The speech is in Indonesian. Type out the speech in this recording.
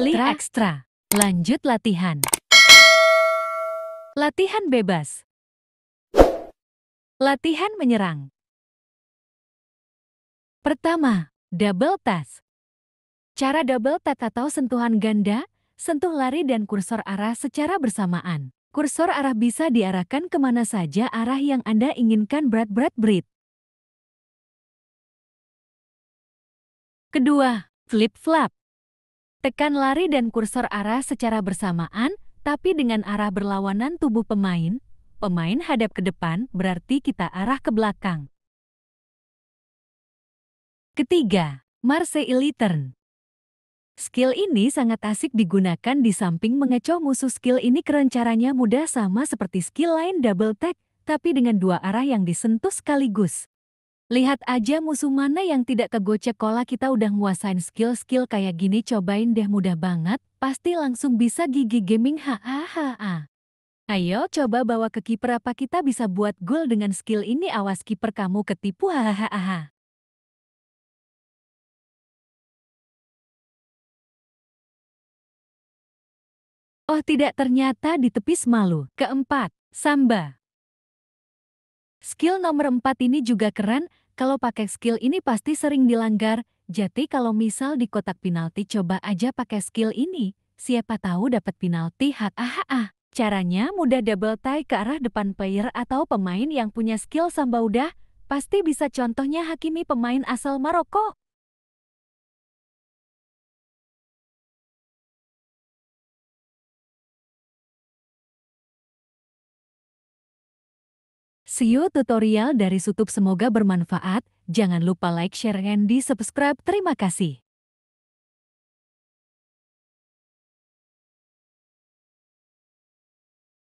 Beli ekstra. Lanjut latihan. Latihan bebas. Latihan menyerang. Pertama, double touch. Cara double touch atau sentuhan ganda, sentuh lari dan kursor arah secara bersamaan. Kursor arah bisa diarahkan kemana saja arah yang Anda inginkan berat-berat berit. Kedua, flip-flap. Tekan lari dan kursor arah secara bersamaan, tapi dengan arah berlawanan tubuh pemain. Pemain hadap ke depan berarti kita arah ke belakang. Ketiga, Marseille Turn. Skill ini sangat asik digunakan di samping mengecoh musuh skill ini keren caranya mudah sama seperti skill lain double tag, tapi dengan dua arah yang disentuh sekaligus. Lihat aja musuh mana yang tidak kegocek kola kita udah nguasain skill-skill kayak gini cobain deh mudah banget, pasti langsung bisa gigi gaming hahaha. Ayo coba bawa ke kiper apa kita bisa buat gol dengan skill ini awas kiper kamu ketipu hahaha. Oh tidak ternyata ditepis malu. Keempat, Samba. Skill nomor 4 ini juga keren, kalau pakai skill ini pasti sering dilanggar, jadi kalau misal di kotak penalti coba aja pakai skill ini, siapa tahu dapat penalti hak ah, ah, ah. Caranya mudah double tie ke arah depan player atau pemain yang punya skill sambaudah, pasti bisa contohnya Hakimi pemain asal Maroko. See you tutorial dari Sutup semoga bermanfaat. Jangan lupa like, share, and di subscribe. Terima kasih.